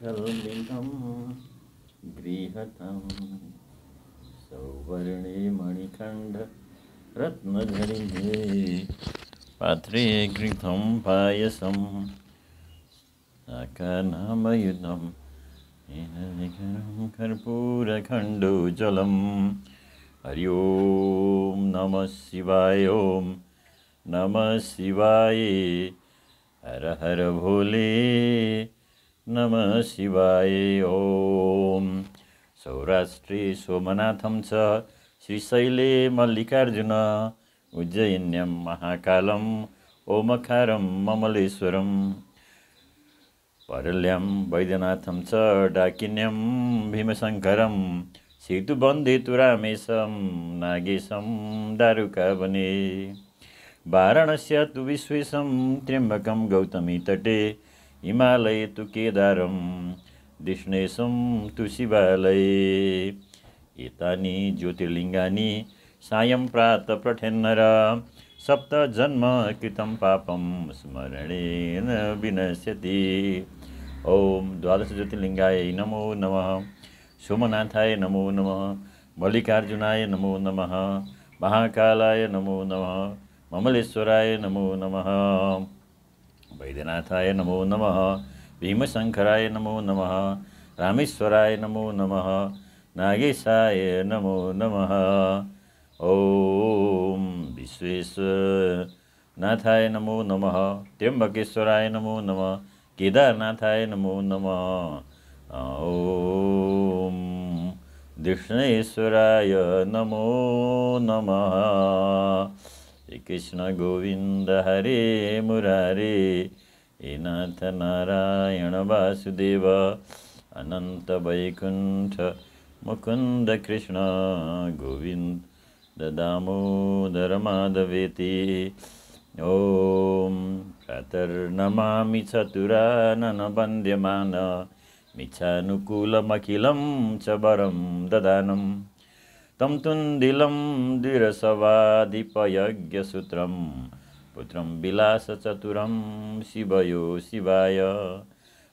सर्वगृहं सौवर्णे रत्नधरिणे पात्रे घृतं पायसं शाकानामयुधं निखरं कर्पूरखण्डोजलं हरि ओं नमः शिवाय ॐ नमः शिवाय हर हर भोले नम शिवाय ओम सौराष्ट्रे सोमनाथम छ श्रीशैले मल्लिकार्जुन उज्जयिन्यम महाकालम ओमखारम ममलेश्वरम परल्याम वैद्यनाथम च डाकिन्यम भीमशङ्करम सेतुबन्धितु रामेशम नागेशम दारुकावने वाराणस्या तु विश्वेशम त्र्यम्बकं गौतमी तटे हिमालय तु केदारम दिष्णेशम तु शिवालय एतानि ज्योतिर्लिङ्गानि सायं प्रात प्रठेन्नर सप्त जन्म कृतं पापं स्मरणेन विनश्यति ॐ द्वादश ज्योतिर्लिङ्गाय नमो नमः सोमनाथाय नमो नमः मल्लिकार्जुनाय नमो नमः महाकालाय नमो नमः ममलेश्वराय नमो नमः वैद्यनाथाय नमो नमः भीमशङ्कराय नमो नमः रामेश्वराय नमो नमः नागेशाय नमो नमः ॐ विश्वेश्वरनाथाय नमो नमः त्र्यम्बकेश्वराय नमो नमः केदारनाथाय नमो नमः ॐ दक्षिणेश्वराय नमो नमः हरे मुरारे नारायण अनन्त वैकुण्ठ मुकुन्द कृष्ण गोविन्द दामोदर माधवेति ॐ प्रातर्नमामि चतुरानन मिच्छानुकूलमखिलं च वरं ददानम् तं तुन्दिलं दिरसवादिपयज्ञसूत्रं पुत्रं विलासचतुरं शिवयो शिवाय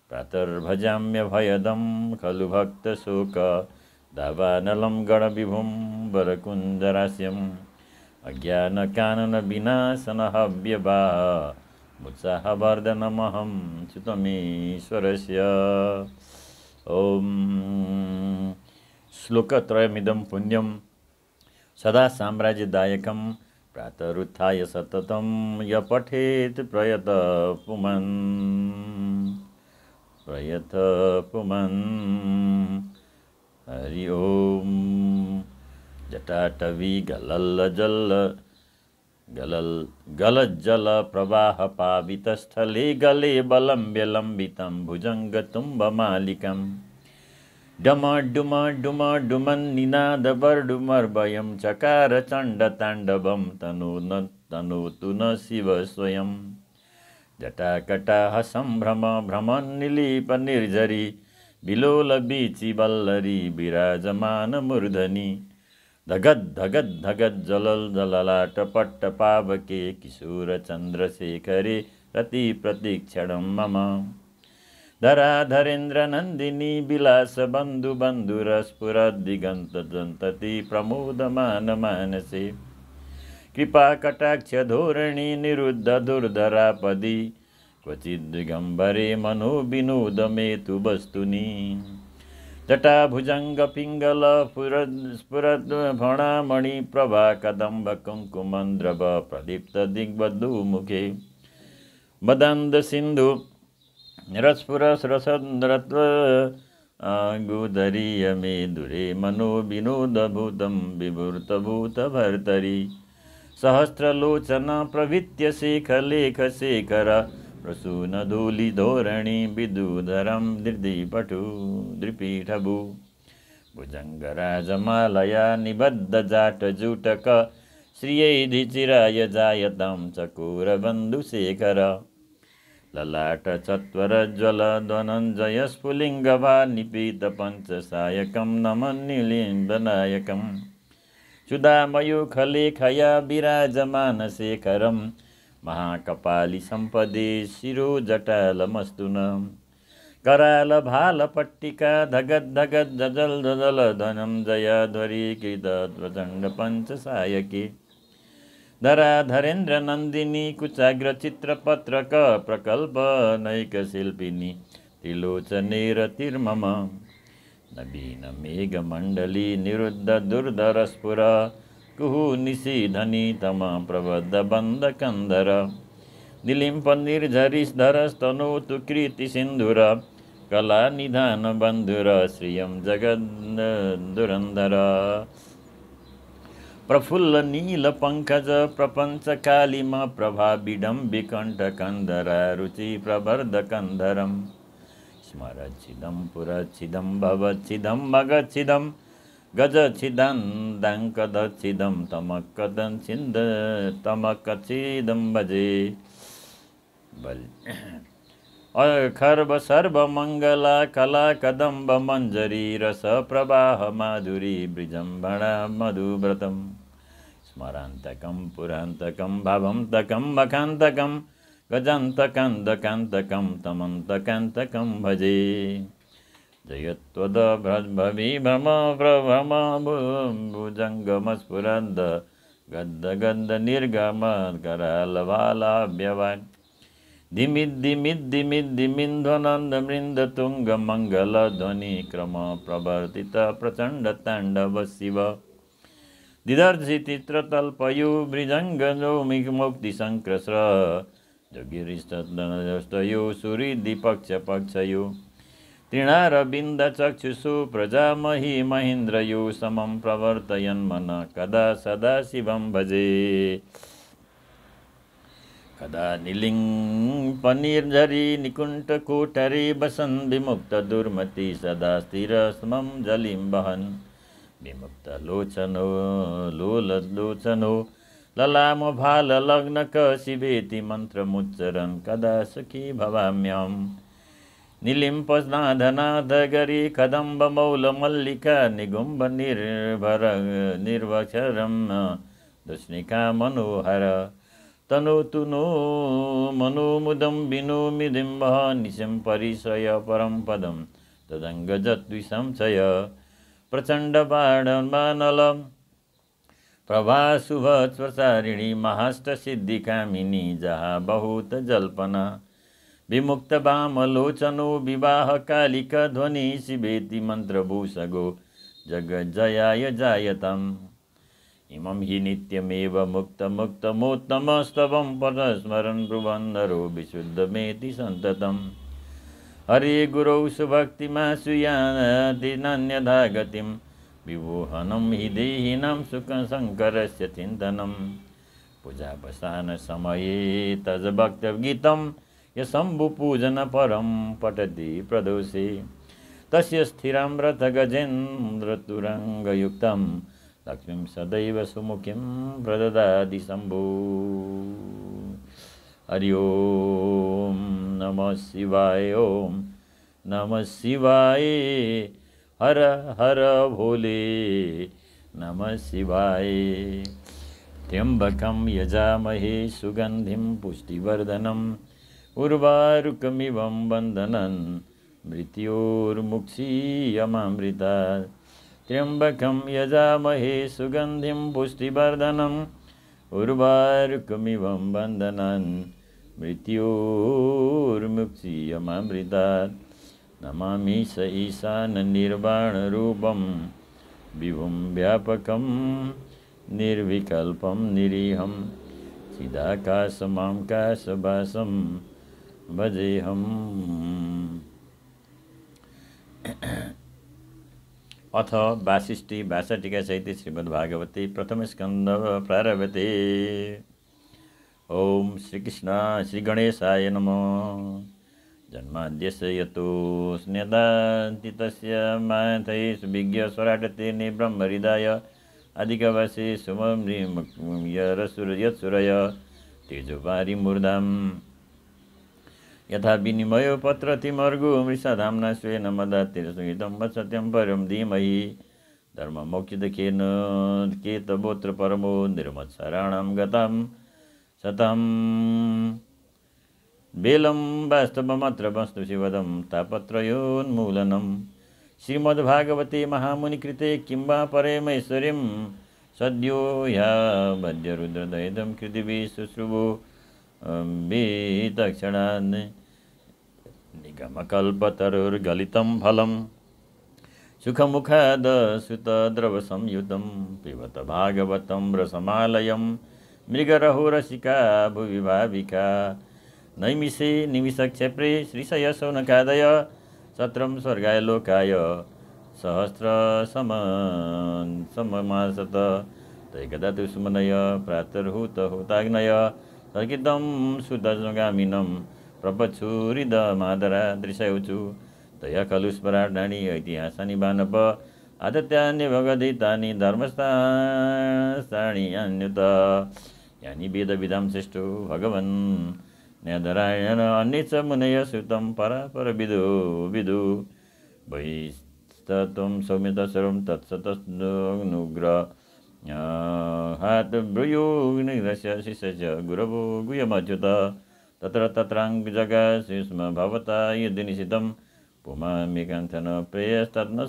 प्रातर्भजाम्यभयदं खलु भक्तशोक दावानलं गणविभुं वरकुन्दरास्यम् अज्ञानकाननविनाशनहव्यवाह मुत्साहवर्धनमहं च्युतमीश्वरस्य ॐ श्लोकत्रयमिदं पुण्यं सदा साम्राज्यदायकं प्रातरुत्थाय सततं य पठेत् प्रयत पुमन् प्रयत पुमन् हरि ओम् जटाटवी गलल्लजल्ल गलल गलज्जलप्रवाहपावितस्थले गले बलं विलम्बितं भुजङ्गतुम्बमालिकम् डमडुमडुमडुमन्निनादवर्डुमर्भयं चकार चण्डताण्डवं तनु न तनोतु न शिव स्वयं जटाकटाह सम्भ्रम बिलोल बिलोलबीचि बल्लरी विराजमान मूर्धनी धगद धगद धगद जलल जललाटपट्ट पावके किशोरचन्द्रशेखरे प्रति प्रतीक्षणं मम धराधरेन्द्रनन्दिनी विलासबन्धुबन्धुरस्फुरद्दिगन्तजन्तति प्रमोदमानमानसे कृपाकटाक्षधोरणी प्रभा क्वचिद्दिगम्बरे मनोविनोदमेतु वस्तुनि जटाभुजङ्गपिङ्गलफुरस्फुरद्भणामणिप्रभाकदम्बकुङ्कुमन्द्रव मुखे मदन्दसिन्धु रसपुरस रसन्द्रत्व गुदरीय मे दुरे मनो विनोदभूतं विभूर्तभूतभर्तरि सहस्रलोचन प्रभृत्य शेखलेखशेखर प्रसूनधूलिधोरणि विदुधरं दृदिपटु द्रिपीठभु भुजङ्गराजमालया निबद्धजाटजुटक श्रियैधिचिराय जायतां चकोरबन्धुशेखर ललाट ललाटचत्वरज्वलध्वनञ्जयस्फुलिङ्गवा निपीतपञ्चसायकं नमन्निलिम्बनायकं चुदामयूखलेखया खरम् महाकपाली सम्पदे शिरोजटालमस्तु न करालभालपट्टिका धगद्धगद्धजल धजल धनं पञ्च सायकी धरा धरेन्द्र कुचाग्र कुचाग्रचित्रपत्रक प्रकल्प नैकशिल्पिनी त्रिलोचने रतिर्मम मंडली निरुद्ध दुर्धरस्फुर कुहु धनी तम प्रबद्धबन्धकन्धर निलिम्पनिर्झरिधरस्तनो तु निधान बंधुर श्रिय जगद दुरंधरा प्रफुल्ल नील पंकज प्रपंच कालिमा प्रभाबिडम विकंठ कंदर रुचि प्रभर्द कंधरम स्मरचिदम पुरचिदम भवचिदम मगचिदम गजचिदङ्कदचिदं छिंद तमक छिदम भजे खर्ब सर्वमङ्गला कला कदम्ब मंजरी रस मञ्जरी रसप्रवाहमाधुरी बृजम्भण मधुव्रतं स्मरान्तकं पुरान्तकं भवन्तकं मखान्तकं गजन्तकान्तकान्तकं तमन्तकान्तकं भजे भ्रम प्रभ्रम जयत्वदभ्रभविभ्रम भुजङ्गमस्फुरन्द गद्द गद्द निर्गमकरालवालाभ्यवान् दिमिद्दिमिद्दिमिद्दिमिन्ध्वनन्दमृन्दतुङ्गमङ्गलध्वनिक्रम प्रवर्तित प्रचण्डताण्डव शिव दिदर्शि तित्रतल्पयुभृजङ्गजो मुक्तिसङ्क्रस्र जगिरिष्टनजस्तयो सूरिदिपक्षपक्षयो तृणारविन्दचक्षुषु प्रजामहि महेन्द्रयो समं प्रवर्तयन् मन कदा सदा शिवं भजे कदा निलिङ्पनिर्झरी निकुण्ठकोठरी बसन् विमुक्त दुर्मती सदा स्थिरस्मं जलिम् बहन विमुक्त लोचनो भाल ललामभालग्नक शिवेति मन्त्रमुच्चरन् कदा सुखी भवाम्यहं निलिम्पनाधनाथ गरी मल्लिका निगुम्ब निर्भर निर्वक्षरं दुष्णिका मनोहर तनोतु नो मनोमुदं विनोमि दिम्बः निशं परिश्रय परं पदं तदङ्गजद्विसंशय प्रचण्डपाडमानलं प्रभाशुभस्वचारिणी महाष्टसिद्धिकामिनी जहा बहुत जल्पना विमुक्तवामलोचनो विवाहकालिकध्वनि शिवेति मन्त्रभूषगो जगज्जयाय जायतम् इमं हि नित्यमेव मुक्तमुक्तमोत्तमस्तवं परस्मरन् ब्रुवन्धरो विशुद्धमेति सन्ततम् हरे गुरौ सुभक्तिमा नन्यथा गतिं विमोहनं हि देहिनां सुखशङ्करस्य चिन्तनं पूजावसानसमये तजभक्तगीतं यसम्बुपूजनपरं पठति प्रदोषे तस्य स्थिरं रथगजेन्द्रतुरङ्गयुक्तम् लक्ष्मी सदैव सुमुखी प्रददाति शंभु हरि ओम नमः शिवाय ओम नमः शिवाय हर हर भोले नमः शिवाय त्र्यंबक यजामहे सुगंधि पुष्टिवर्धन उर्वाकमिव वंदन मृत्योर्मुक्षीयमृता त्र्यम्बकं यजामहे सुगन्धिं पुष्टिवर्धनम् उर्वारुकमिवं वंदना मृत्योर्मुक्षीयमामृतात् नमामि स ईशाननिर्वाणरूपं विभुं व्यापकं निर्विकल्पं निरीहं चिदाकाशमां काशभासं भजेऽहम् अथ वासिष्ठी भाषाटिकासहित श्रीमद्भागवती प्रथमस्कन्द प्रारभते ॐ श्रीकृष्ण श्रीगणेशाय नमो जन्माद्यस्य यतो स्नेतान्ति तस्य माथै सुविज्ञ स्वराटते नि ब्रह्महृदाय अधिकवासी सुमं यत्सुरय तेजोपारिमूर्धाम् यथा विनिमयो पत्रतिमर्गो मृषाधाम्ना स्वेन मदातिरसुहितं सत्यं परं धीमहि धर्ममोक्षितखेन केतगोत्र परमो निर्मत्सराणां गतां सतां बेलं वास्तवमत्र वस्तु शिवदं तापत्रयोन्मूलनं श्रीमद्भागवते महामुनिकृते किं वा परेमैश्वर्यं सद्यो ह्या वद्यरुद्रदयदं कृतिभिः शुश्रुवो दक्षिणान् निगमकल्पतरुर्गलितं फलं सुखमुखदसुतद्रवसंयुतं पिबत भागवतं रसमालयं मृगरहुरसिका भुवि भाविका नैमिषे निमिषक्षेप्रे श्रीशयसौनकादय सत्रं स्वर्गाय लोकाय सहस्रसमसममासत तैकदा सुमनय प्रातर्हूत होताग्नय सकितं सुदर्शगामिनं द मादरा दृशयौचु तया खलु स्मराणानि ऐतिहासानि बानप आदत्यान्य भगदितानि धर्मस्थानि अन्यत यानि विधाम श्रेष्ठो भगवन् न्याधरायण अन्य च मुनय सुतम परापर विदु विदु भैस्तत्वं सौम्यत सर्वं तत्सतनुग्र हातभ्रुयोग्निशिष गुरवो गुह्यमच्युत तत्र तत्राङ्गजगाशिष्म भवता यदिनिशितं पुमामि कञ्चन प्रेयस्तत्न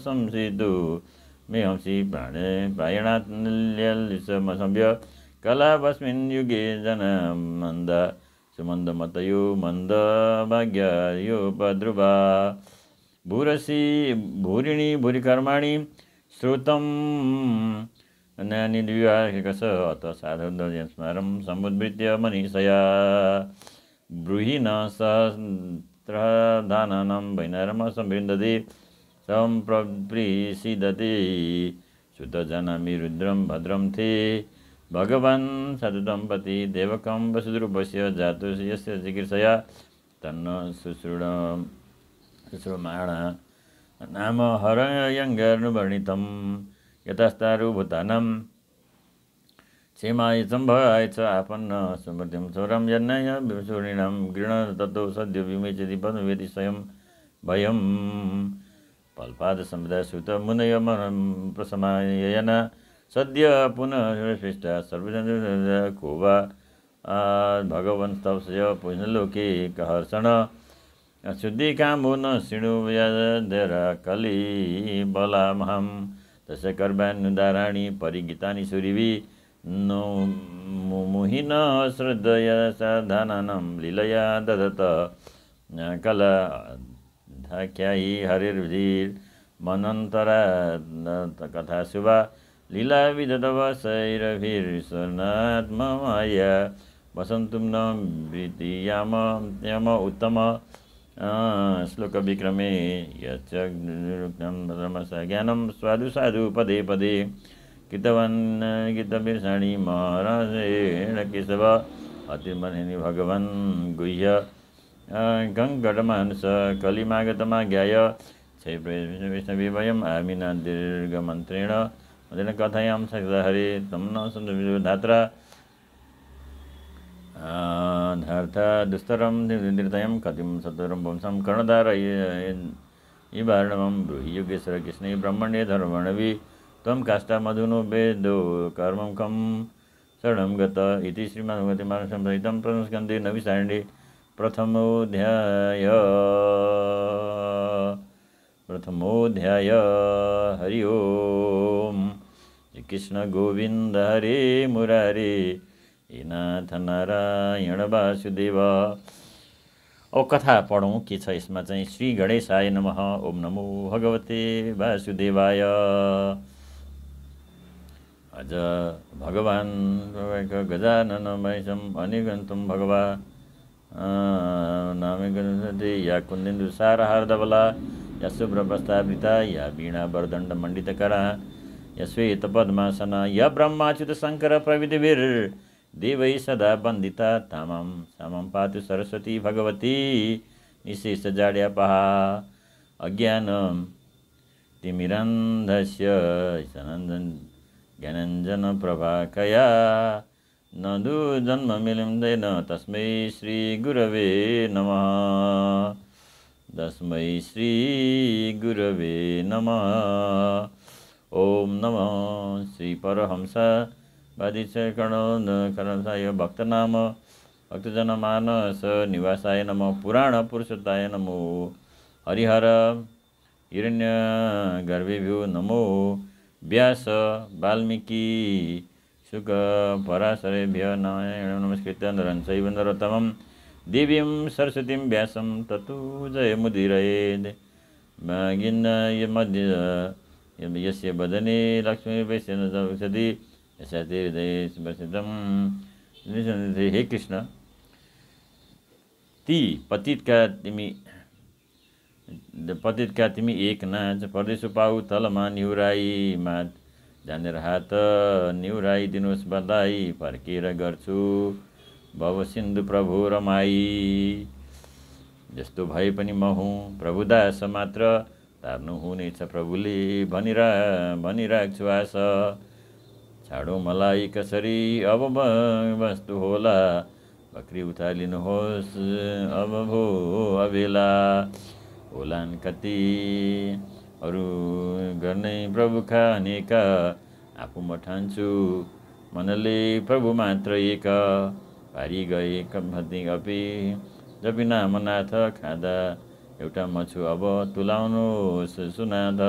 मे हंसि प्राणे प्रायणात्ल्यलिसमसंव्य कलावस्मिन् युगे जनमन्द सुमन्दमतयो मन्दभाग्यायोपद्रुवा भूरसि भूरिणि भूरिकर्माणि श्रुतं अत साधु स्मरम समुद्वृत्य मनीषया ब्रूहि न सहस्रधाननं वैनर्म संवृन्दति सम्प्रसिदति सुतजनमि रुद्रं भद्रं थे भगवान् सदुदम्पति देवकं वसुद्रुपस्य जातु यस्य चिकित्सया तन्न शुश्रुण शुश्रुमाण नाम हरयङ्गर्णुवर्णितम् यतस्तारुभूतानं क्षेमायचं भयच आपन्न समृद्धिं स्वरम यन्नाय विषूरिणां गृण ततो सद्य विमेचति पद्मवेति स्वयं भयम् फलपाद सुत मुनय प्रसमायन सद्य पुनः श्रेष्ठ सर्वजन वा भगवन् तपस्य पुण्यलोके कहर्षण शुद्धिकामो न शृणु कलि बलामहम् तस्य कर्मानुदाराणि परिगीतानि सुरिवी नो मुहिन श्रद्धया साधनान लीलया ददत कला धाख्यायि हरिर्धीर मनन्तरा कथा शुभा लीलाविदतवशैरभिर्सनात्ममाया वसन्तुं न वृत्तियाम उत्तम श्लोक विक्रमे ज्ञान साधु स्वादु साधु पदे पदे कृतवान् गीतभीषणी महाराजेण केशव अतिमनि भगवन् गुह्य गङ्गटमानस कलिमागतमाज्ञाय विष्णविवयम् आमिना दीर्घमन्त्रेण मदेन कथयां सकृत हरे तम न सन्तु धर्थ दुस्तरं निर्दयं कतिं सतरं सर कर्णधारय ब्रह्मण्य धर्मण भी तम काष्टा मधुनो वेद कर्म कम शरण गत इति श्रीमद्भगवतिमानसंहितं प्रनुस्कन्दे नविसाण्डे प्रथमोऽध्याय प्रथमोध्याय हरि ओम कृष्ण गोविंद हरे मुरारी हे नारायण वासुदेव अब कथा पढौँ के छ यसमा चाहिँ श्री गणेशाय नम ओम नमो भगवते वासुदेवाय अझ भगवान् गजानन अनि अनिगन्तुम भगवा नामे या कुन्देन्दु हार्दवला या प्रस्तावृता या वीणा वरदण्ड मण्डितकरा या श्वेत पद्मासना या ब्रह्माच्युत शङ्कर प्रविधिवीर देवै सदा बन्दिता तामाङ समं पातु सरस्वती भगवती पहा अज्ञानं तिमिरन्धस्य सनञ्जन ज्ञानञ्जनप्रभाकया नदु जन्म मिलिँदैन तस्मै श्रीगुरवे नमः तस्मै श्रीगुरवे नमः ॐ नमः श्रीपरहंस बाधिसे न भक्तनाम भक्तजनमानस निवासाय नम पुराण पुरुषोत्ताय नमो हरिहर हिरण्य गर्भिभ्यो नमो व्यास वाल्मिकी सुख पराशरेभ्य नारायण नमस्कृत नरञ्चैव नरोत्तमं देवीं सरस्वतीं व्यासं ततो जयमुदिरयेद् गिन्न यस्य वदने लक्ष्मीपैश्य न सती हे कृष्ण ती पतितका तिमी पतितका तिमी एक नाच परदेश पाउ तलमा निहुराई मात जानेर हात निहुराई दिनुहोस् बधाई फर्केर गर्छु भव सिन्धु प्रभु रमाई जस्तो भए पनि म हुँ प्रभुदास मात्र तार्नु हुनेछ प्रभुले भनिरा भनिरहेको छु आशा छाडो मलाई कसरी अब वस्तु होला बक्री उथालिनुहोस् अब भो अबेला होलान् कति अरू गर्ने प्रभु खानेका आफू म ठान्छु मनले प्रभु मात्र एक भारी गए अपी अपि जपिना मनाथ खाँदा एउटा मछु अब तुलाउनुहोस् सुनाद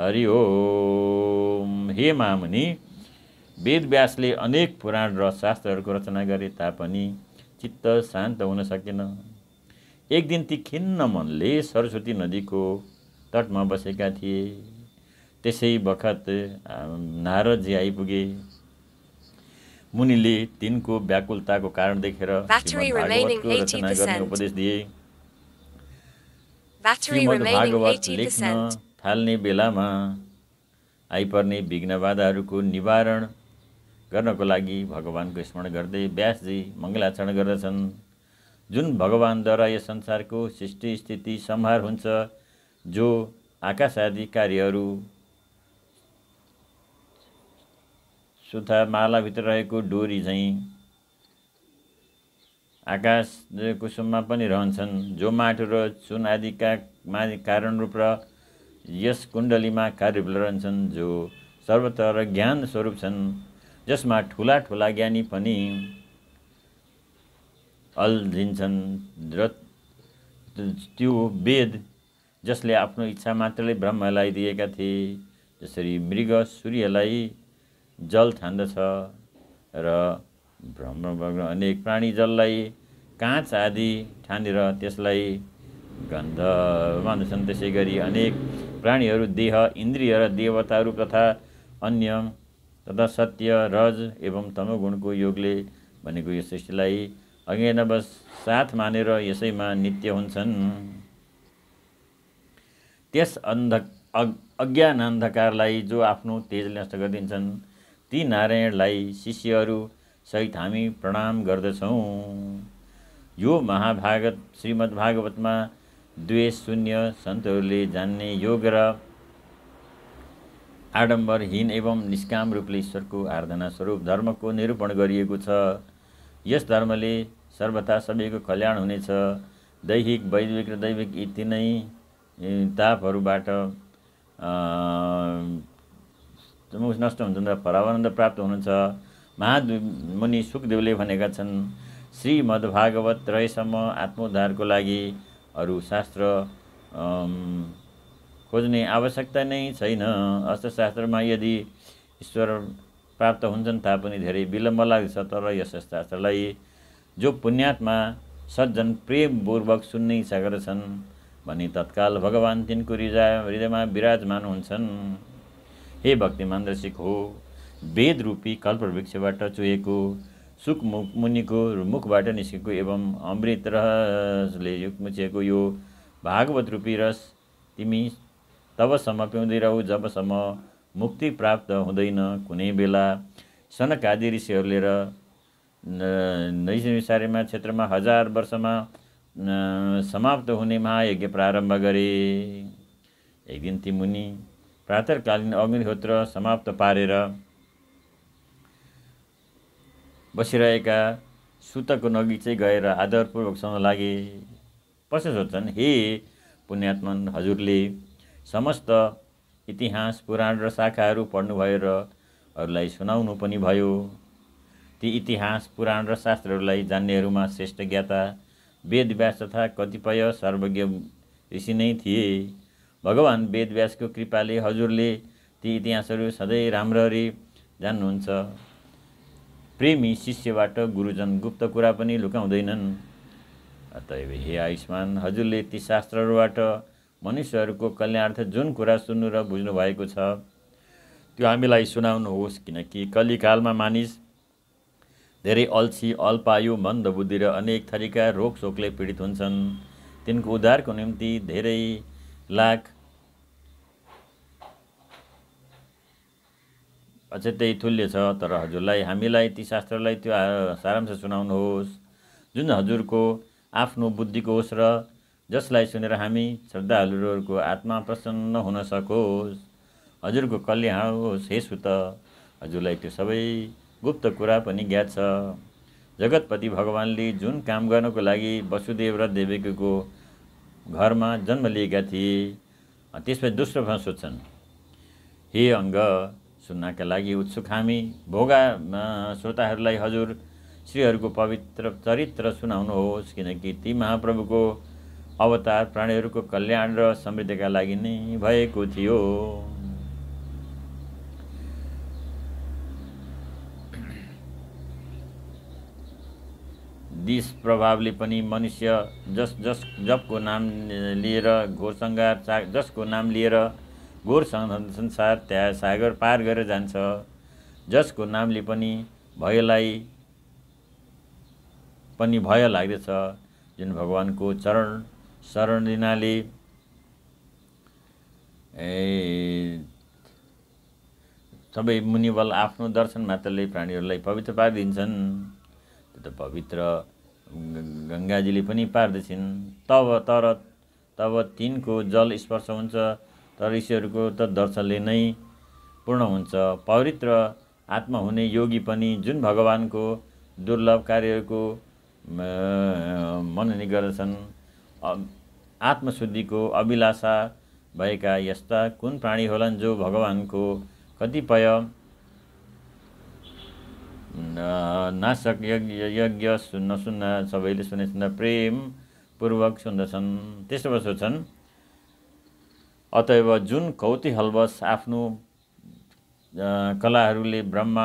हरि ओम हे मामुनि वेदव्यासले अनेक पुराण र शास्त्रहरूको रचना गरे तापनि चित्त शान्त हुन सकेन एक दिन ती खिन्न मनले सरस्वती नदीको तटमा बसेका थिए त्यसै बखत नारदजी आइपुगे मुनिले तिनको व्याकुलताको कारण देखेर गर्ने उपदेश दिए भागवत लेख्न थाल्ने बेलामा आइपर्ने विघ्न बाधाहरूको निवारण गर्नको लागि भगवान्को स्मरण गर्दै व्यासजी मङ्गलाचरण गर्दछन् जुन भगवान्द्वारा यस संसारको सृष्टि स्थिति सम्हार हुन्छ जो आकाश आदि कार्यहरू सुथा मालाभित्र रहेको डोरी झैँ आकाश कुसुममा पनि रहन्छन् जो माटो र चुन आदिका मा कारण रूप र यस कुण्डलीमा कार्य रहन्छन् जो सर्वतर ज्ञान स्वरूप छन् जसमा ठुला ठुला ज्ञानी पनि अल अल्झिन्छन् र त्यो वेद जसले आफ्नो इच्छा मात्रले ब्रह्मलाई दिएका थिए जसरी मृग सूर्यलाई जल ठान्दछ र भ्रम अनेक प्राणी जललाई काँच आदि ठानेर त्यसलाई गन्ध मान्दछन् त्यसै गरी अनेक प्राणीहरू देह इन्द्रिय र देवताहरू तथा अन्य तथा सत्य रज एवं तमगुणको योगले भनेको यो सृष्टिलाई अघि साथ मानेर यसैमा नित्य हुन्छन् त्यस अन्ध अज्ञान अन्धकारलाई जो आफ्नो तेज नष्ट गरिदिन्छन् ती नारायणलाई शिष्यहरू सहित हामी प्रणाम गर्दछौँ यो महाभागत श्रीमद्भागवतमा द्वेष शून्य सन्तहरूले जान्ने योग र आडम्बरहीन एवं निष्काम रूपले ईश्वरको आराधना स्वरूप धर्मको निरूपण गरिएको छ यस धर्मले सर्वथा सबैको कल्याण हुनेछ दैहिक वैदिक र दैविक यी तिनै तापहरूबाट नष्ट हुन्छ र प्राप्त हुनुहुन्छ महामुनि सुखदेवले भनेका छन् श्री मद्भागवत रहेसम्म आत्मोद्धारको लागि अरू शास्त्र खोज्ने आवश्यकता नै छैन अर्थशास्त्रमा यदि ईश्वर प्राप्त हुन्छन् तापनि धेरै विलम्ब लाग्छ तर यस शास्त्रलाई जो पुण्यात्मा सज्जन प्रेमपूर्वक सुन्ने इच्छा गर्छन् भने तत्काल भगवान् तिनको हृदय हृदयमा विराजमान हुन्छन् हे भक्ति सिख हो वेद रूपी कल्पवृक्षबाट चुहेको सुख मुनिको मुखबाट निस्केको एवं अमृत रसले मुछेको यो भागवत रूपी रस तिमी तबसम्म पिउँदै रह जबसम्म मुक्ति प्राप्त हुँदैन कुनै बेला सनकादि ऋषिहरूले र नैसारेमा क्षेत्रमा हजार वर्षमा समाप्त हुने महायज्ञ प्रारम्भ गरे एक दिन ती मुनि प्रातकालीन अग्निहोत्र समाप्त पारेर बसिरहेका सुतको चाहिँ गएर आदरपूर्वकसँग लागे पछि सोध्छन् हे पुण्यात्मन हजुरले समस्त इतिहास पुराण र शाखाहरू पढ्नुभयो र अरूलाई सुनाउनु पनि भयो ती इतिहास पुराण र शास्त्रहरूलाई जान्नेहरूमा श्रेष्ठ ज्ञाता वेदव्यास तथा कतिपय सर्वज्ञ ऋषि नै थिए भगवान् वेदव्यासको कृपाले हजुरले ती इतिहासहरू सधैँ राम्ररी जान्नुहुन्छ प्रेमी शिष्यबाट गुरुजन गुप्त कुरा पनि लुकाउँदैनन् अतएव हे आयुष्मान हजुरले ती शास्त्रहरूबाट मनुष्यहरूको कल्याणार्थ जुन कुरा सुन्नु र बुझ्नु भएको छ त्यो हामीलाई सुनाउनुहोस् किनकि कलिकालमा मानिस धेरै अल्छी अल्पायु मन्दबुद्धि र अनेक थरीका रोगशोकले पीडित हुन्छन् तिनको उद्धारको निम्ति धेरै लाख अझै त्यही तुल्य छ तर हजुरलाई हामीलाई ती शास्त्रलाई त्यो सारांश सुनाउनुहोस् जुन हजुरको आफ्नो बुद्धिको होस् र जसलाई सुनेर हामी श्रद्धालुहरूको आत्मा प्रसन्न हुन सकोस् हजुरको कल्याण होस् हे सुत हजुरलाई त्यो सबै गुप्त कुरा पनि ज्ञात छ जगतपति भगवान्ले जुन काम गर्नको लागि वसुदेव र देवीको घरमा जन्म लिएका थिए त्यसपछि दोस्रो भाषा सोध्छन् हे अङ्ग सुन्नका लागि उत्सुक हामी भोगा श्रोताहरूलाई हजुर श्रीहरूको पवित्र चरित्र सुनाउनुहोस् किनकि ती महाप्रभुको अवतार प्राणीहरूको कल्याण र समृद्धिका लागि नै भएको थियो दिस प्रभावले पनि मनुष्य जस जस जबको नाम लिएर घोरसङ्गार चा जसको नाम लिएर घोर संसार त्यहाँ सागर पार गरेर जान्छ जसको नामले पनि भयलाई पनि भय लाग्दछ जुन भगवान्को चरण शरण लिनाले सबै मुनिबल आफ्नो दर्शन मात्रले प्राणीहरूलाई पवित्र पारिदिन्छन् त्यो त पवित्र गङ्गाजीले पनि पार्दछन् तब तर तब तिनको जल स्पर्श हुन्छ तर ईश्वरको त दर्शनले नै पूर्ण हुन्छ पवित्र आत्मा हुने योगी पनि जुन भगवानको दुर्लभ कार्यको मननी गर्दछन् आत्मशुद्धिको अभिलाषा भएका यस्ता कुन प्राणी होलान् जो भगवानको कतिपय नाशक यज्ञ यज्ञ सुन्न सुन्न सबैले सुने सुन्न प्रेमपूर्वक सुन्दछन् त्यस्तो वस्तु छन् अतएव जुन कौतिहलवश आफ्नो कलाहरूले ब्रह्मा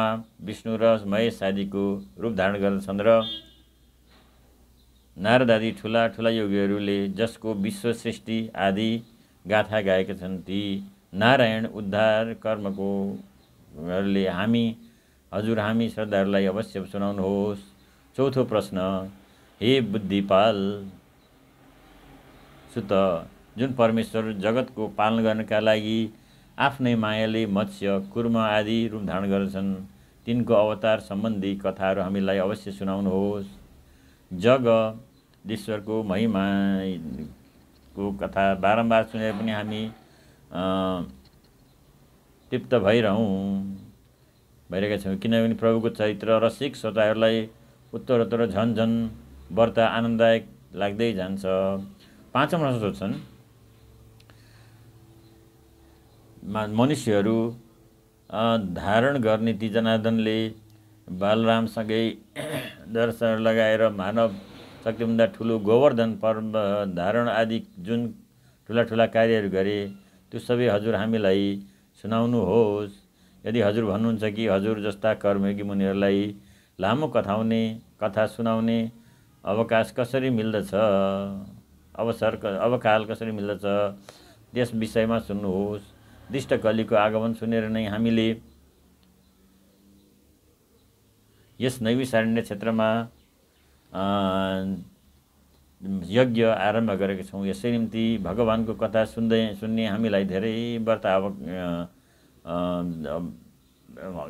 विष्णु र महेश आदिको रूप धारण गर्दछन् र नारद आदि ठुला ठुला योगीहरूले जसको विश्व सृष्टि आदि गाथा गाएका छन् ती नारायण उद्धार कर्मको हरूले हामी हजुर हामी श्रद्धाहरूलाई अवश्य सुनाउनुहोस् चौथो प्रश्न हे बुद्धिपाल सुत जुन परमेश्वर जगतको पालन गर्नका लागि आफ्नै मायाले मत्स्य कुर्म आदि रूप धारण गर्दछन् तिनको अवतार सम्बन्धी कथाहरू हामीलाई अवश्य सुनाउनुहोस् जग ईश्वरको महिमाको कथा बारम्बार सुने पनि हामी तृप्त भइरहँ भइरहेका छौँ किनभने प्रभुको चरित्र र सिख श्रोताहरूलाई उत्तरोत्तर झन् झन व्रत आनन्ददायक लाग्दै जान्छ पाँचौँ प्रश्न सोध्छन् मा मनुष्यहरू धारण गर्ने ती जनादनले बालरामसँगै दर्शन लगाएर मानव शक्तिभन्दा ठुलो गोवर्धन पर्व धारण आदि जुन ठुला ठुला कार्यहरू गरे त्यो सबै हजुर हामीलाई सुनाउनुहोस् यदि हजुर भन्नुहुन्छ कि हजुर जस्ता कर्मयोगी मुनिहरूलाई लामो कथाउने कथा सुनाउने अवकाश कसरी मिल्दछ अवसर अवकाल कसरी मिल्दछ त्यस विषयमा सुन्नुहोस् दिष्टकलीको आगमन सुनेर नै हामीले यस नैविसारण्य क्षेत्रमा यज्ञ आरम्भ गरेका छौँ यसै निम्ति भगवान्को कथा सुन्दै सुन्ने हामीलाई धेरै अब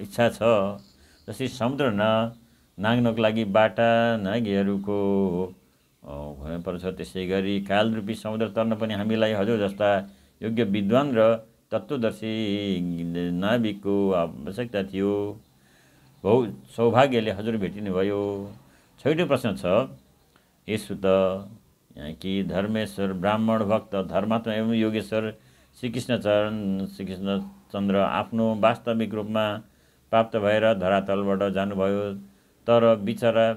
इच्छा छ जस्तै समुद्र न नाग्नको लागि बाटा नागीहरूको हुनुपर्छ त्यसै गरी कालरूपी समुद्र तर्न पनि हामीलाई हजुर जस्ता योग्य विद्वान र तत्त्वदर्शी नाभिकको आवश्यकता थियो बहु सौभाग्यले हजुर भयो छैटौँ प्रश्न छ यसो त कि धर्मेश्वर ब्राह्मण भक्त धर्मात्मा एवं योगेश्वर चरण श्रीकृष्णचरण चन्द्र आफ्नो वास्तविक रूपमा प्राप्त भएर धरातलबाट जानुभयो तर बिचरा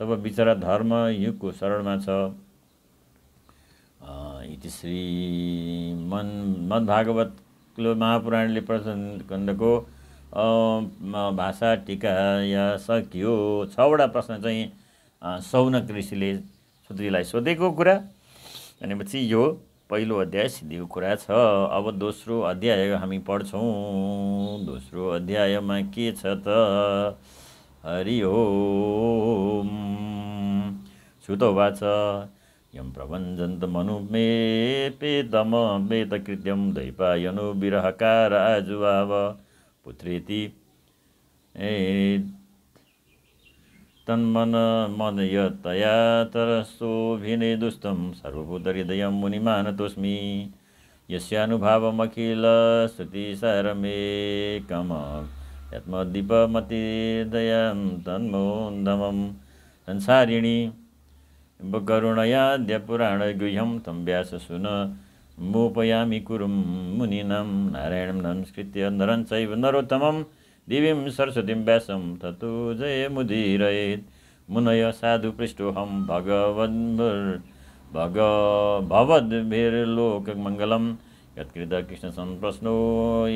तब बिचरा युगको शरणमा छ इति श्री मन मद्भागवत महापुराणले कन्दको भाषा टिका या सकियो छवटा प्रश्न चाहिँ सौनक ऋषिले सुत्रीलाई सोधेको कुरा भनेपछि यो पहिलो अध्याय सिद्धिको कुरा छ अब दोस्रो अध्याय हामी पढ्छौँ दोस्रो अध्यायमा के छ त हरि हो सुत छ यं प्रभञ्जन्तमनुमेपेतममेतकृत्यं दैपायनुविरहकाराजुवाव पुत्रेति तन्मन मन यतया दुस्तम सर्वभूत तन्मनमदयतया तरसोऽभिने दुष्टं सर्वभूतहृदयं मुनिमानतोऽस्मि यस्यानुभावमखिलश्रुतिसारमेकम यत्मदीपमतिदयं तन्मोन्दमं संसारिणी करुणयाद्यपुराणगुह्यं तं सुन मोपयामि कुरुं मुनिनं नारायणं नमस्कृत्य नरं चैव नरोत्तमं दिवीं सरस्वतीं व्यासं ततो जयमुदीरयेत् मुनय साधुपृष्टोऽहं भगवद् भग भवद्भिर्लोकमङ्गलं यत्कृतकृष्णसम्प्रश्नो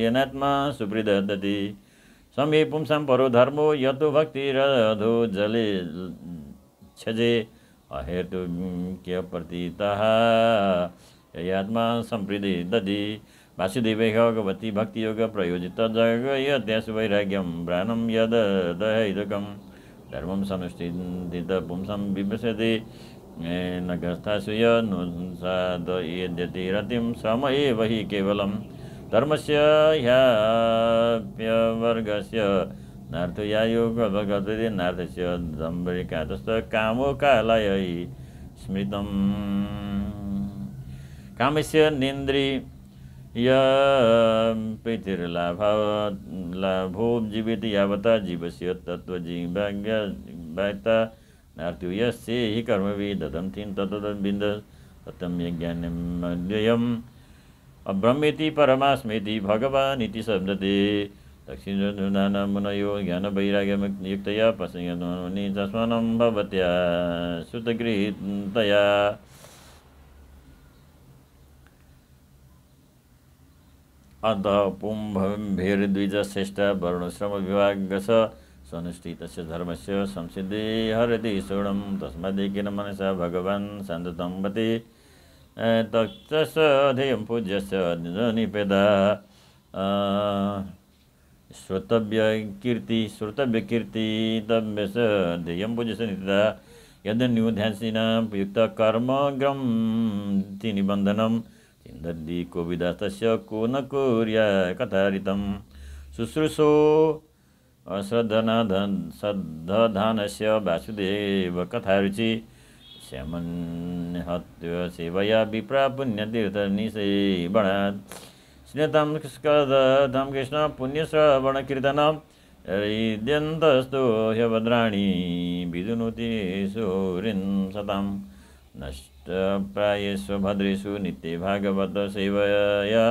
येनात्मा सुप्रिद समे पुंसां परो धर्मो यतो भक्तिरधो जले छजे अहेतु अहेतुं क्यप्रतीतः ययात्मा सम्प्रीति दधि वासुदेवैभगवती भक्तियोगप्रयोजित जगयत्यस् वैराग्यं प्राणं धर्म धर्मं सनुष्ठितपुंसं विभसति नगस्थासुयनुसादयद्यति रतिं श्रम एव हि से धर्मस्य से नार्थयायोग गतदे नार्थस्य जम्बरिका जस्तो कामोकालय स्मृतम कामस्य निन्द्री य पितृलाभ लाभो जीवित यावता जीवस्य तत्त्वजीवाग्यता नार्थ्युयस्य हि कर्मविदतं थिन् तत्तद्विन्द तत्त्वं यज्ञानमद्वयम् अब्रह्मेति परमास्मेति भगवान् इति शब्दते ज्ञान ज्ञानवैराग्ययुक्तया पश्यनि तस्मानं भवत्या श्रुतगृहीतया अतः पुम्भिर्द्विजश्रेष्ठ वर्णश्रमविभागस सनुष्ठितस्य धर्मस्य संसिद्धि हरति सोढं तस्मादेकेन मनसा भगवान सन्ततं वति तक्षस अधियं पूज्यस्य निपेदा श्रोतव्य कीर्ति श्रोतव्य कीर्ति तव्य स ध्येयम पूज से नित्यता यद न्यूध्यासीन युक्त कर्म ग्रंथि निबंधनम चिंदी कोविदा तस् को न कुर्य कथारित शुश्रूषो श्रद्धनाधन से वासुदेव कथारुचि श्याम सेवया विप्रा बढ़ा श्रियतां पुण्यश्रवणकीर्तनं हृद्यन्तस्तु ह्यभद्राणि विदुनुति सूरिं सतां नष्टप्रायेषु भद्रेषु नित्ये भागवतसेवया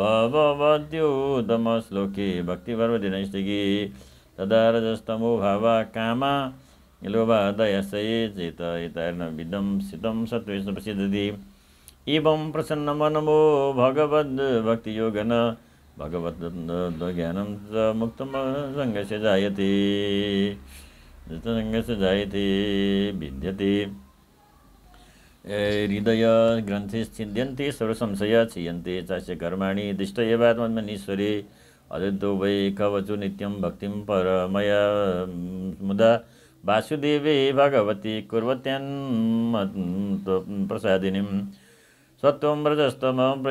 भवद्योतमश्लोके भक्तिपर्वदिनैष्टिकी तदा रजस्तमो भावा कामा लोभादयसये चेत एतैर्न विदं सितं सत्त्वेषु प्रसिद्धति एवं प्रसन्नमनमो भगवद्भक्तियोगन भगवद्ज्ञानं च मुक्तं सङ्घस्य जायते सङ्घस्य जायते भिद्यते हृदय छिन्द्यन्ते सर्वसंशय छियन्ते चास्य कर्माणि एव आत्मनिश्वरे अद्वैतो वै कवचु नित्यं भक्तिं परमया मुदा वासुदेवे भगवती कुर्वत्यन् प्रसादिनीं सत्वं रजस्तमं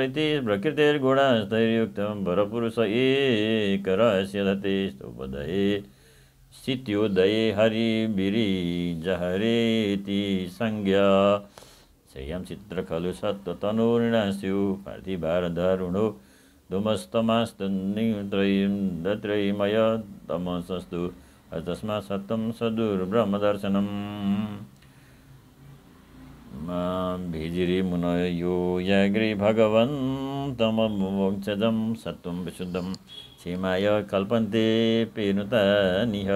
प्रकृतिर्गुणस्तैर्युक्तं भरपुरुष एकरस्य धतेस्तोपदये स्थित्योदये हरिबिरिजहरेति संज्ञा श्रेयं चित्र खलु सत्त्वतनुर्णस्यु पार्थिभारधरुणो धुमस्तमास्तत्रयीमय तमसस्तु तस्मात् सत्त्वं सदुर्ब्रह्मदर्शनम् भिजिरिमुनयो यग्रिभगवन्तमोक्षजं सत्वं विशुद्धं क्षमाय कल्पन्ते पेनुतानिह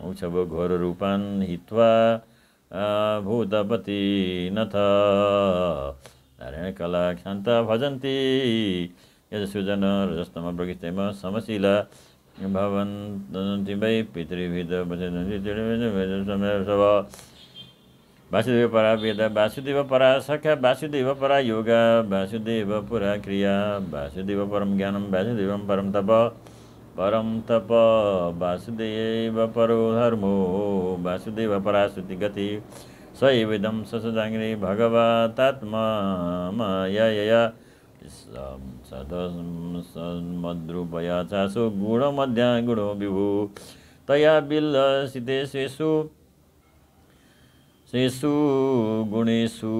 मोक्षभो घोररूपान् हित्वा भूतपति नथ नारायणकलाक्षान्त भजन्ति यजसुजन रजस्तम प्रकृतिमा समशीला भवन्ति वै पितृभिद वासुदेव परा वेद वासुदेव परा सख्या वासुदेव परा योग वासुदेव पुरा क्रिया वासुदेव परम ज्ञानम वासुदेवम परम तप परम तप वासुदेव परो धर्म वासुदेव परा श्रुति गति स एवेदम ससदाङ्ग्री भगवतात्मया सदमद्रुपया चासो गुणमध्या गुणो विभु तया बिल्लसितेषु तेषु गुणेषु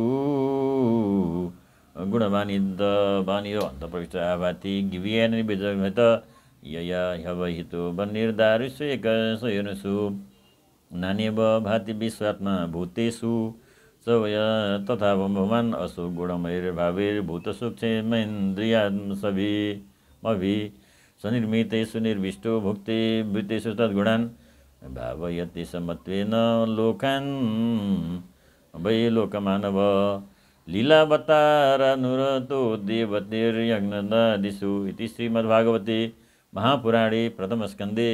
गुणमानिन्द प्रविष्ट अन्तप्रविष्ट आभाति गिव्यान विजघत यया ह्यवहितो बनिर्दारिषु एक सयनुषु नानेव भाति विश्वात्मा भूतेषु सवय तथा भगवान् असु गुणमैर्भावैर्भूतसु क्षेमेन्द्रियासभि मभि सनिर्मितेषु निर्विष्टो भुक्ते वृत्तेषु तद्गुणान् भावयति समत्वेन लोकान् वै लोकमानव लीलावतारानुरतो देवतेर्यज्ञदादिषु इति श्रीमद्भागवते महापुराणे प्रथमस्कन्दे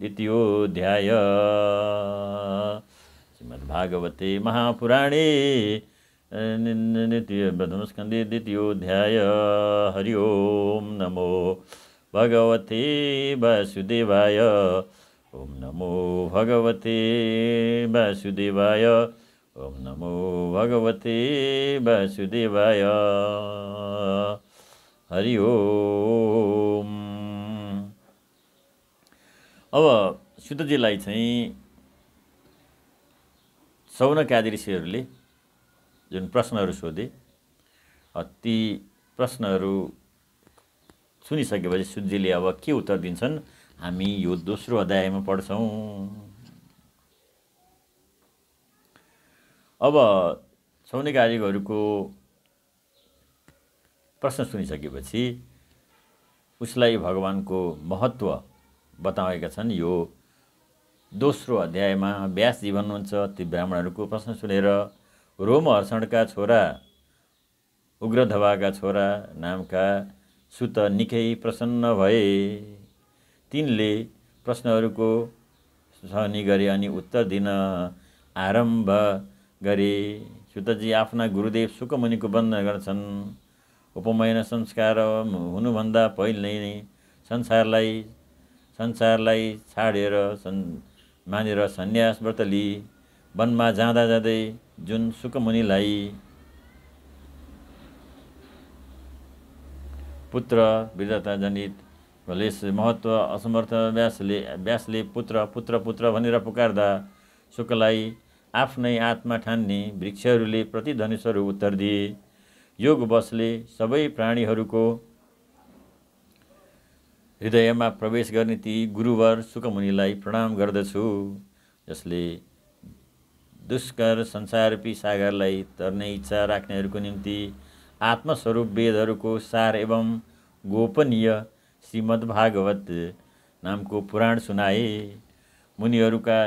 द्वितीयोऽध्याय श्रीमद्भागवते महापुराणे द्वितीय प्रथमस्कन्दे द्वितीयोऽध्याय हरि ओं नमो भगवते वासुदेवाय ॐ नमो भगवते वासुदेवाय ॐ नमो भगवते वासुदेवाय हरि ओम अब सुतजीलाई चाहिँ सौन ऋषिहरूले जुन प्रश्नहरू सोधे ती प्रश्नहरू सुनिसकेपछि सुजीले अब के उत्तर दिन्छन् हामी यो दोस्रो अध्यायमा पढ्छौँ अब छौने कार्यहरूको प्रश्न सुनिसकेपछि उसलाई भगवान्को महत्त्व बताएका छन् यो दोस्रो अध्यायमा व्यासजी भन्नुहुन्छ ती ब्राह्मणहरूको प्रश्न सुनेर रोमहर्षणका छोरा उग्रधवाका छोरा नामका सुत निकै प्रसन्न भए तिनले प्रश्नहरूको सहनी गरे अनि उत्तर दिन आरम्भ गरे सुतजी आफ्ना गुरुदेव सुकमुनिको वन्दना गर्छन् उपमयन संस्कार हुनुभन्दा पहिले नै संसारलाई संसारलाई छाडेर सन् मानेर सन्यास व्रत लिई वनमा जाँदा जाँदै जुन सुकमुनिलाई पुत्र विधता जनित भोलि महत्त्व असमर्थ व्यासले व्यासले पुत्र पुत्र पुत्र भनेर पुकार्दा शुक्लाई आफ्नै आत्मा ठान्ने वृक्षहरूले प्रतिध्वनिस्वरूप उत्तर दिए योग सबै प्राणीहरूको हृदयमा प्रवेश गर्ने ती गुरुवर सुकमुनिलाई प्रणाम गर्दछु जसले दुष्कर संसारपी सागरलाई तर्ने इच्छा राख्नेहरूको निम्ति आत्मस्वरूप वेदहरूको सार एवं गोपनीय श्रीमद्भागवत नामको पुराण सुनाए मुनिहरूका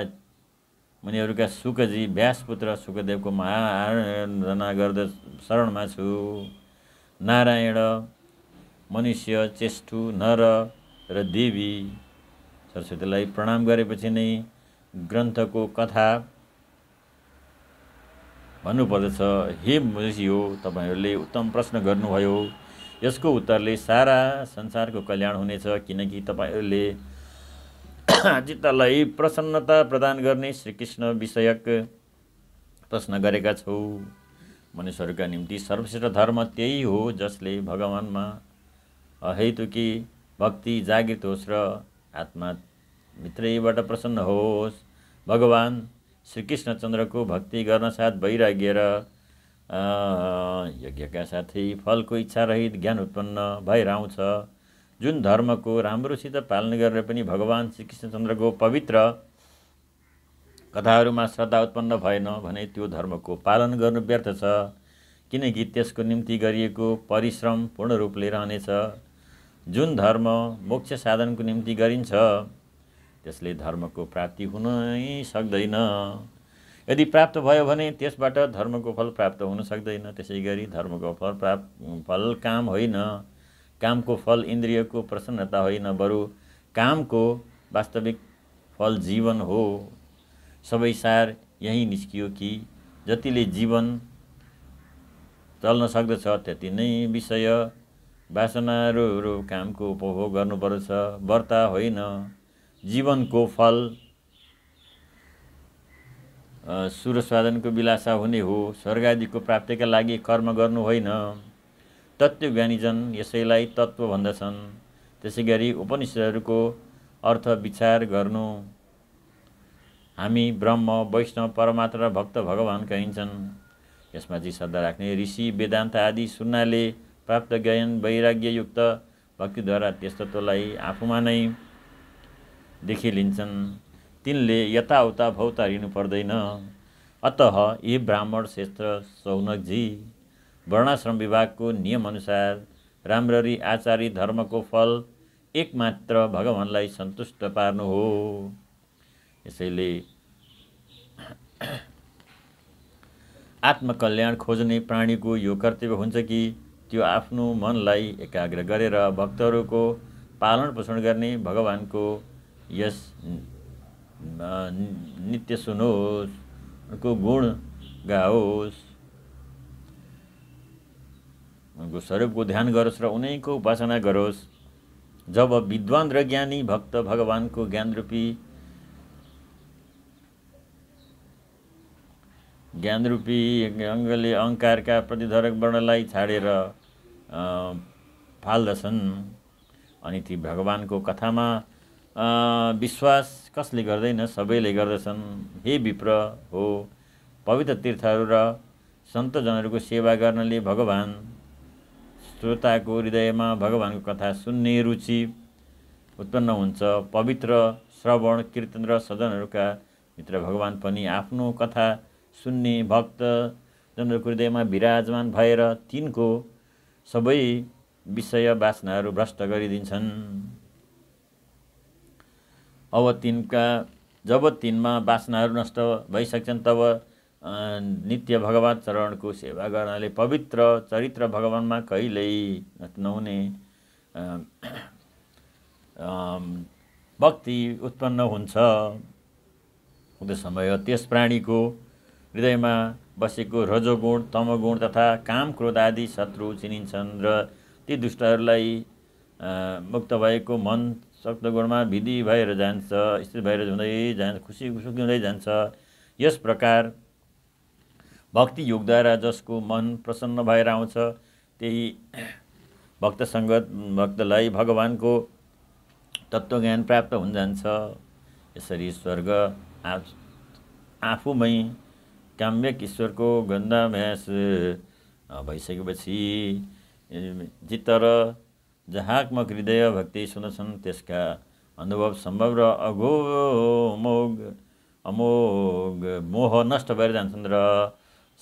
मुनिहरूका सुखजी व्यासपुत्र सुखदेवको महाआराधना गर्द शरणमा छु नारायण मनुष्य चेष्टु नर र देवी सरस्वतीलाई प्रणाम गरेपछि नै ग्रन्थको कथा भन्नुपर्दछ हे मनुष्य हो तपाईँहरूले उत्तम प्रश्न गर्नुभयो यसको उत्तरले सारा संसारको कल्याण हुनेछ किनकि तपाईँहरूले चित्तलाई प्रसन्नता प्रदान गर्ने श्रीकृष्ण विषयक प्रश्न गरेका छौ मनुष्यहरूका निम्ति सर्वश्रेष्ठ धर्म त्यही हो जसले भगवानमा हेतुकी भक्ति जागृत होस् र आत्मा भित्रैबाट प्रसन्न होस् भगवान् श्रीकृष्णचन्द्रको भक्ति गर्न साथ वैराग्य र यज्ञका साथी फलको इच्छा रहित ज्ञान उत्पन्न भएर आउँछ जुन धर्मको राम्रोसित पालन गरेर पनि भगवान् श्रीकृष्णचन्द्रको पवित्र कथाहरूमा श्रद्धा उत्पन्न भएन भने त्यो धर्मको पालन गर्नु व्यर्थ छ किनकि त्यसको निम्ति गरिएको परिश्रम पूर्ण रूपले रहनेछ जुन धर्म मोक्ष साधनको निम्ति गरिन्छ त्यसले धर्मको प्राप्ति हुनै सक्दैन यदि प्राप्त भयो भने त्यसबाट धर्मको फल प्राप्त हुन सक्दैन त्यसै गरी धर्मको फल प्राप्त फल काम होइन कामको फल इन्द्रियको प्रसन्नता होइन बरु कामको वास्तविक फल जीवन हो सबै सार यहीँ निस्कियो कि जतिले जीवन चल्न सक्दछ त्यति नै विषय वासनाहरू कामको उपभोग गर्नुपर्छ व्रता होइन जीवनको फल सुरस्वादनको विलासा हुने हो स्वर्ग स्वर्गादिको प्राप्तिका लागि कर्म गर्नु होइन तत्त्वज्ञानीजन यसैलाई तत्त्व भन्दछन् त्यसै गरी उपनिषदहरूको अर्थ विचार गर्नु हामी ब्रह्म वैष्णव परमात्मा र भक्त भगवान् कहिन्छन् यसमा चाहिँ श्रद्धा राख्ने ऋषि वेदान्त आदि सुन्नाले प्राप्त ज्ञान वैराग्ययुक्त भक्तिद्वारा त्यस्तोलाई आफूमा नै देखिलिन्छन् तिनले यताउता भौता हिँड्नु पर्दैन अत यी ब्राह्मण श्रेष्ठ सौनकजी वर्णाश्रम विभागको नियमअनुसार राम्ररी आचारी धर्मको फल एकमात्र भगवान्लाई सन्तुष्ट पार्नु हो यसैले आत्मकल्याण खोज्ने प्राणीको यो कर्तव्य हुन्छ कि त्यो आफ्नो मनलाई एकाग्र गरेर भक्तहरूको पालन पोषण गर्ने भगवान्को यस नित्य सुनोस् उनको गुण गाओस् उनको स्वरूपको ध्यान गरोस् र उनैको उपासना गरोस् जब विद्वान र ज्ञानी भक्त भगवानको ज्ञानरूपी ज्ञानरूपी अङ्गले अङ्कारका प्रतिधरक वर्णलाई छाडेर फाल्दछन् अनि ती भगवानको कथामा विश्वास कसले गर्दैन सबैले गर्दछन् हे विप्र हो पवित्र तीर्थहरू र सन्तजनहरूको सेवा गर्नाले भगवान् श्रोताको हृदयमा भगवान्को कथा सुन्ने रुचि उत्पन्न हुन्छ पवित्र श्रवण कीर्तन र सदनहरूका भित्र भगवान् पनि आफ्नो कथा सुन्ने भक्त भक्तजनहरूको हृदयमा विराजमान भएर तिनको सबै विषय वासनाहरू भ्रष्ट गरिदिन्छन् अब तिनका जब तिनमा बासनाहरू नष्ट भइसक्छन् तब नित्य भगवान् चरणको सेवा गर्नाले पवित्र चरित्र भगवान्मा कहिल्यै नहुने भक्ति उत्पन्न हुन्छ हुँदो समय त्यस प्राणीको हृदयमा बसेको रजोगुण तमगुण तथा काम क्रोध आदि शत्रु चिनिन्छन् र ती दुष्टहरूलाई मुक्त भएको मन शक्त गुणमा विधि भएर जान्छ स्थिर भएर हुँदै जान्छ खुसी सुखी हुँदै जान्छ यस प्रकार भक्ति योगद्वारा जसको मन प्रसन्न भएर आउँछ त्यही भक्त सङ्गत भक्तलाई भगवान्को तत्त्वज्ञान प्राप्त हुन जान्छ यसरी स्वर्ग आफूमै काम्यक ईश्वरको गन्धाभ्यास भइसकेपछि जित र जहाँकमक हृदय भक्ति सुन्दछन् त्यसका अनुभव सम्भव र अघोमोग अमोग अमोघ मोह नष्ट भएर जान्छन् र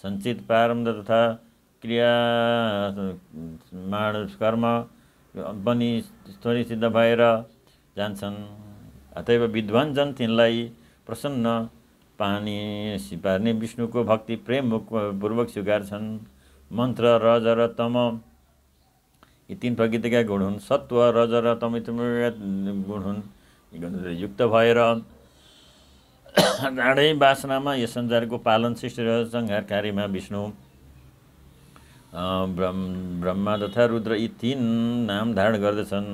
सञ्चित प्रारम्भ तथा क्रिया कर्म पनि स्थिर सिद्ध भएर जान्छन् अतैव विद्वान जन तिनलाई प्रसन्न पानी सिपार्ने विष्णुको भक्ति प्रेम प्रेमपूर्वक स्वीकार्छन् मन्त्र रज र तम यी तिन प्रकृतिका गुण हुन् सत्व रज र तमितमका गुण हुन् यी युक्त भएर डाँडै बासनामा यस संसारको पालन सृष्टि र संहार कार्यमा विष्णु ब्रह्म ब्रह्मा तथा रुद्र यी तिन नाम धारण गर्दछन्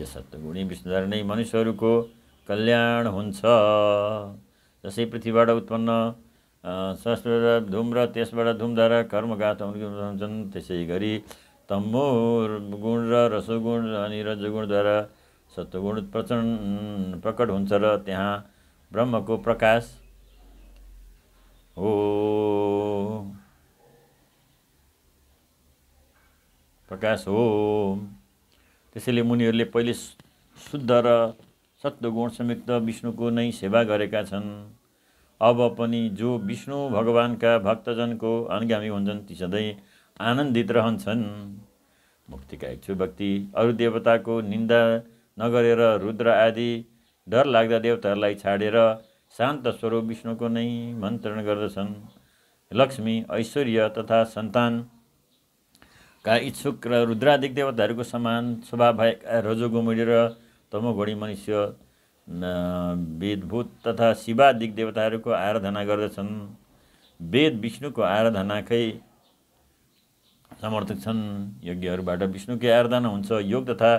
यो सत्वगुणी विष्णुधार नै मनुष्यहरूको कल्याण हुन्छ जसै पृथ्वीबाट उत्पन्न संस्कृत धुम र त्यसबाट धुमधारा कर्मघात हुन्छन् त्यसै गरी तमो गुण र रसगुण अनि रजगुणद्वारा सत्वगुण प्रचण्ड प्रकट हुन्छ र त्यहाँ ब्रह्मको प्रकाश हो प्रकाश हो त्यसैले मुनिहरूले पहिले शुद्ध र सत्वगुण संयुक्त विष्णुको नै सेवा गरेका छन् अब पनि जो विष्णु भगवान्का भक्तजनको अनुगामी हुन्छन् ती सधैँ आनन्दित रहन्छन् मुक्तिका इच्छु भक्ति अरू देवताको निन्दा नगरेर रुद्र आदि डर लाग्दा देवताहरूलाई छाडेर शान्त स्वरूप विष्णुको नै मन्त्रण गर्दछन् लक्ष्मी ऐश्वर्य तथा सन्तानका इच्छुक र रुद्रादिक देवताहरूको समान स्वभाव भएका रजोगुमुडी र तमोघोडी मनुष्य वेदभूत तथा शिवादिक देवताहरूको आराधना गर्दछन् वेद विष्णुको आराधनाकै समर्थक छन् यज्ञहरूबाट विष्णुकै आराधना हुन्छ योग तथा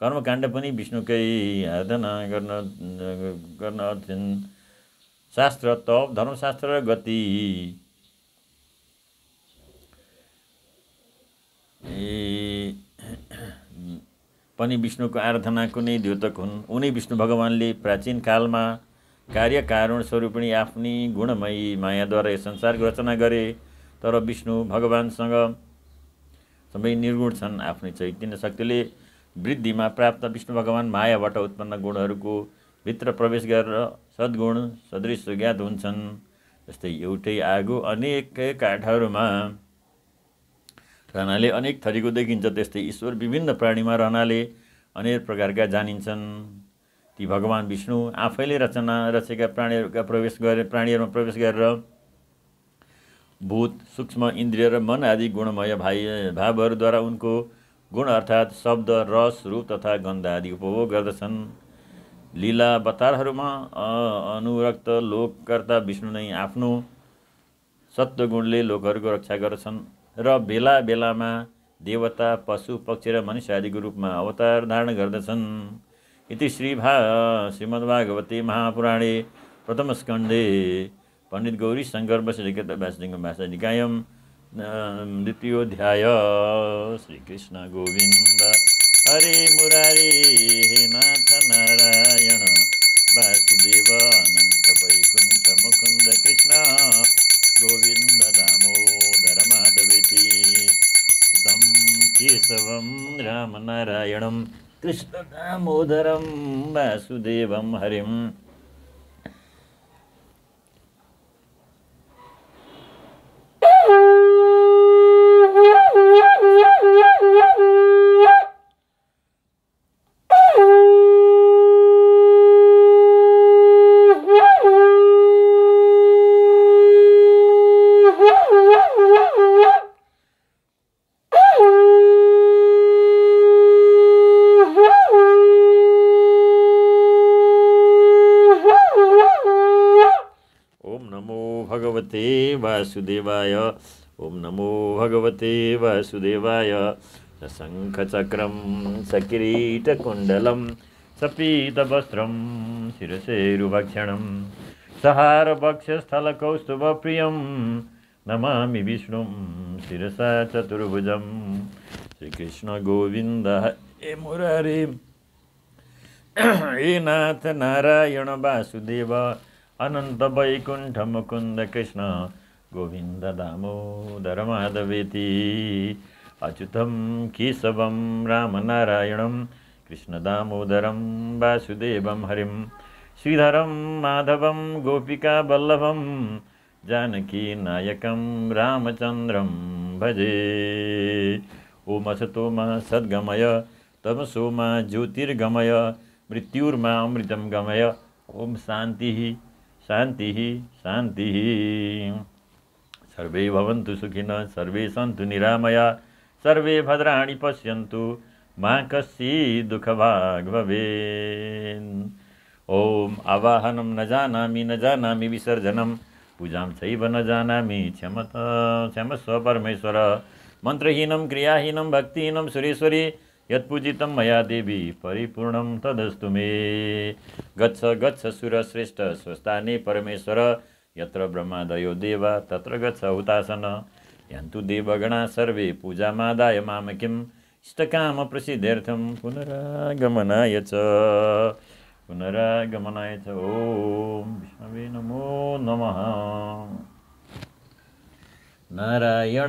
कर्मकाण्ड पनि विष्णुकै आराधना गर्न गर्न अध्ययन शास्त्र तप धर्मशास्त्र र गति पनि विष्णुको आराधना कुनै द्योतक हुन् उनी विष्णु भगवान्ले प्राचीन कालमा कार्यकारण पनि आफ्नै गुणमयी मायाद्वारा यो संसारको रचना गरे तर विष्णु भगवान्सँग सबै निर्गुण छन् आफ्नै चैतन्य शक्तिले वृद्धिमा प्राप्त विष्णु भगवान् मायाबाट उत्पन्न गुणहरूको भित्र प्रवेश गरेर सद्गुण सदृश ज्ञात हुन्छन् जस्तै एउटै आगो अनेक काठहरूमा रहनाले अनेक थरीको देखिन्छ त्यस्तै ईश्वर विभिन्न प्राणीमा रहनाले अनेक प्रकारका जानिन्छन् ती भगवान् विष्णु आफैले रचना रचेका प्राणीहरूका प्रवेश गरे प्राणीहरूमा प्रवेश गरेर भूत सूक्ष्म इन्द्रिय र मन आदि गुणमय भाइ भावहरूद्वारा उनको गुण अर्थात् शब्द रस रूप तथा गन्ध आदि उपभोग गर्दछन् लीला अवतारहरूमा अनुरक्त लोककर्ता विष्णु नै आफ्नो सत्वगुणले लोकहरूको रक्षा गर्दछन् र बेला बेलामा देवता पशु पक्षी र मनुष्य आदिको रूपमा अवतार धारण गर्दछन् इति श्री भा श्रीमद्भागवते महापुराणे प्रथमस्कन्धे गौरी पण्डितगौरीशङ्कर्ब वासुसिंहभाषा निकायं द्वितीयोऽध्याय श्रीकृष्ण गोविन्द हरे मुरारी हे माथ नारायण वासुदेव अनन्तवैकुण्ठमुकुन्द कृष्ण गोविन्द दामोदर माधवति दं केशवं रामनारायणं कृष्णदामोदरं वासुदेवं हरिं वासुदेवाय ओं नमो भगवते वासुदेवाय सशङ्खचक्रं सकिरीटकुण्डलं सपीतवस्त्रं शिरसेरुभक्षणं सहारभक्षस्थलकौस्तुभप्रियं नमामि विष्णुं शिरसा चतुर्भुजं श्रीकृष्णगोविन्द हे मुरारे हे नाथ नारायण वासुदेव अनन्तवैकुण्ठमुकुन्द कृष्ण गोविंद दामोदर नारायण कृष्ण दामोदर वासुदेव कृष्णदामोदरं श्रीधर माधव गोपिका बल्लभ जानकी नायक रामचंद्रम भजे ओम असतो मा सद्गमय तमसो मा ज्योतिर्गमय मृत्युर्मा अमृतं गमय ओम शांति ही शांति ही शांति ही सर्वे भवन्तु सुखिनः सर्वे सन्तु निरामया सर्वे भद्राणि पश्यन्तु मा कस्यै दुःखभाग् भवेन् ॐ आवाहनं न जानामि न जानामि विसर्जनं पूजां चैव न जानामि क्षमत क्षमस्व परमेश्वर मन्त्रहीनं क्रियाहीनं भक्तिहीनं सुरेश्वरी यत्पूजितं मया देवी परिपूर्णं तदस्तु मे गच्छ गच्छ सुरश्रेष्ठ स्वस्थाने परमेश्वर यत्र ब्रह्मादयो देव तत्र गच्छ हुतासन यान्तु देवगणा सर्वे पूजामादाय माम किम् इष्टकाम प्रसिद्धेर्थम पुनरागमनाय च पुनरागमनाय च ॐ विष्णवे नमो नमः नारायण